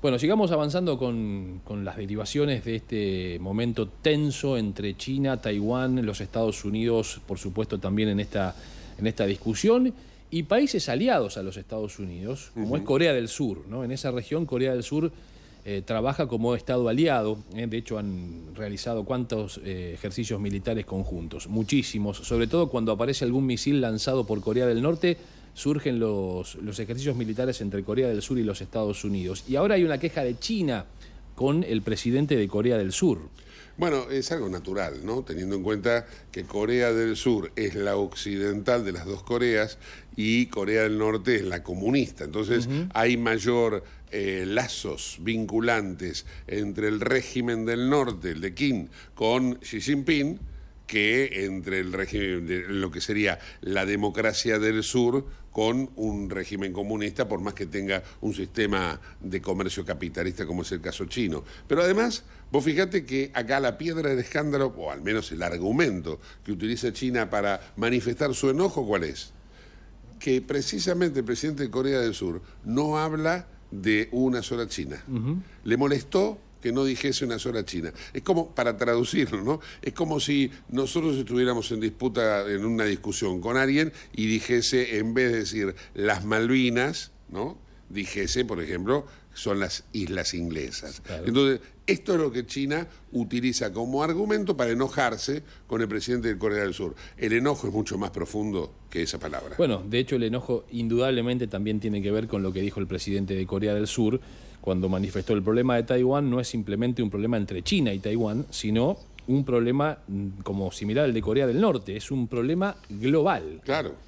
Bueno, sigamos avanzando con, las derivaciones de este momento tenso entre China, Taiwán, los Estados Unidos, por supuesto también en esta, en esta discusión, y países aliados a los Estados Unidos, como es Corea del Sur. ¿no? En esa región, Corea del Sur eh, trabaja como Estado aliado, eh, de hecho han realizado cuantos eh, ejercicios militares conjuntos, muchísimos, sobre todo cuando aparece algún misil lanzado por Corea del Norte surgen los, los ejercicios militares entre Corea del Sur y los Estados Unidos. Y ahora hay una queja de China con el presidente de Corea del Sur. Bueno, es algo natural, ¿no? Teniendo en cuenta que Corea del Sur es la occidental de las dos Coreas y Corea del Norte es la comunista. Entonces hay mayor eh, lazos vinculantes entre el régimen del norte, el de Kim, con Xi Jinping que entre el régimen, lo que sería la democracia del sur con un régimen comunista, por más que tenga un sistema de comercio capitalista como es el caso chino. Pero además, vos fijate que acá la piedra del escándalo, o al menos el argumento que utiliza China para manifestar su enojo, ¿cuál es? Que precisamente el presidente de Corea del Sur no habla de una sola China. Le molestó que no dijese una sola China. Es como, para traducirlo, ¿no? Es como si nosotros estuviéramos en disputa, en una discusión con alguien y dijese, en vez de decir las Malvinas, ¿no? Dijese, por ejemplo, son las islas inglesas. Entonces, esto es lo que China utiliza como argumento para enojarse con el presidente de Corea del Sur. El enojo es mucho más profundo que esa palabra. Bueno, de hecho el enojo indudablemente también tiene que ver con lo que dijo el presidente de Corea del Sur, cuando manifestó el problema de Taiwán no es simplemente un problema entre China y Taiwán, sino un problema mm, como similar al de Corea del Norte, es un problema global. Claro.